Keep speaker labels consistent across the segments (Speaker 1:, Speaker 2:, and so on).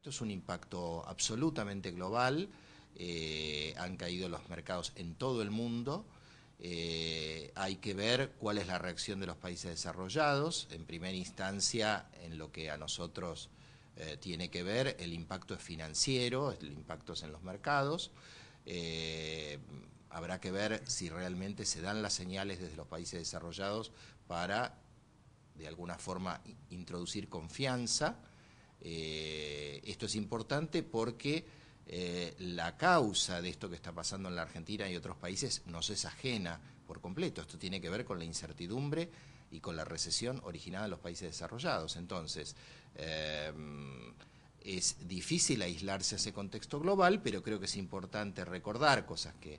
Speaker 1: Esto es un impacto absolutamente global. Eh, han caído los mercados en todo el mundo. Eh, hay que ver cuál es la reacción de los países desarrollados. En primera instancia, en lo que a nosotros eh, tiene que ver, el impacto es financiero, el impacto es en los mercados. habrá que ver si realmente se dan las señales desde los países desarrollados para, de alguna forma, introducir confianza. Eh, esto es importante porque eh, la causa de esto que está pasando en la Argentina y otros países no es ajena por completo. Esto tiene que ver con la incertidumbre y con la recesión originada en los países desarrollados. Entonces, eh, es difícil aislarse a ese contexto global, pero creo que es importante recordar cosas que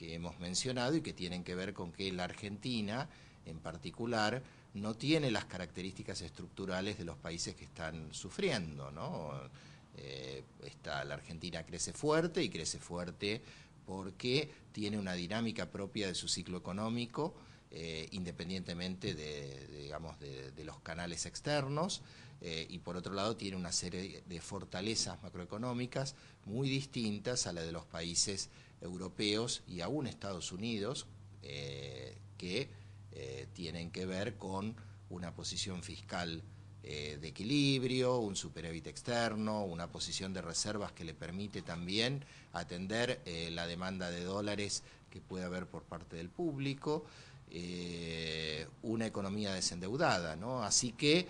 Speaker 1: hemos mencionado y que tienen que ver con que la Argentina, en particular, no tiene las características estructurales de los países que están sufriendo, ¿no? Eh, está, la Argentina crece fuerte y crece fuerte porque tiene una dinámica propia de su ciclo económico, eh, independientemente de, digamos, de, los canales externos, eh, y por otro lado tiene una serie de fortalezas macroeconómicas muy distintas a la de los países europeos y aún Estados Unidos, que tienen que ver con una posición fiscal eh, de equilibrio, un superávit externo, una posición de reservas que le permite también atender eh, la demanda de dólares que puede haber por parte del público, eh, una economía desendeudada, Así que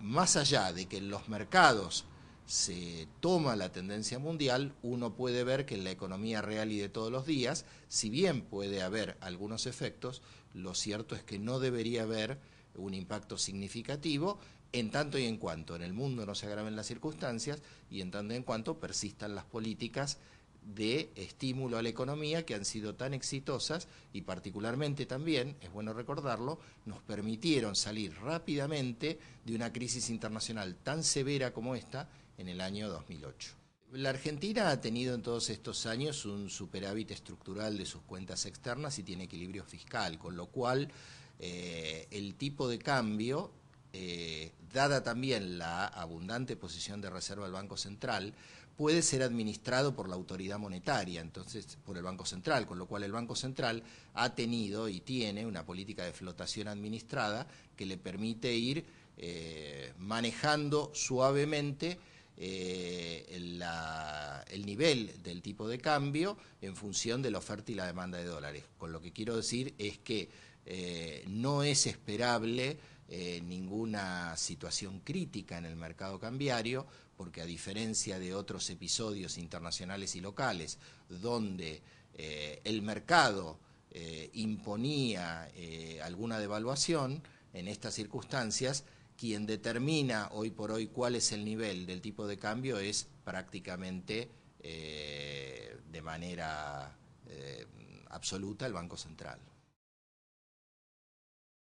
Speaker 1: más allá de que los mercados se toma la tendencia mundial, uno puede ver que en la economía real y de todos los días, si bien puede haber algunos efectos, lo cierto es que no debería haber un impacto significativo en tanto y en cuanto en el mundo no se agraven las circunstancias y en tanto y en cuanto persistan las políticas de estímulo a la economía que han sido tan exitosas y particularmente también, es bueno recordarlo, nos permitieron salir rápidamente de una crisis internacional tan severa como esta en el año 2008. La Argentina ha tenido en todos estos años un superávit estructural de sus cuentas externas y tiene equilibrio fiscal, con lo cual eh, el tipo de cambio, eh, dada también la abundante posición de reserva del Banco Central, puede ser administrado por la autoridad monetaria, entonces por el Banco Central, con lo cual el Banco Central ha tenido y tiene una política de flotación administrada que le permite ir eh, manejando suavemente eh, el nivel del tipo de cambio en función de la oferta y la demanda de dólares. Con lo que quiero decir es que eh, no es esperable eh, ninguna situación crítica en el mercado cambiario, porque a diferencia de otros episodios internacionales y locales, donde el mercado imponía alguna devaluación, en estas circunstancias quien determina hoy por hoy cuál es el nivel del tipo de cambio es prácticamente eh, de manera eh, absoluta el Banco Central.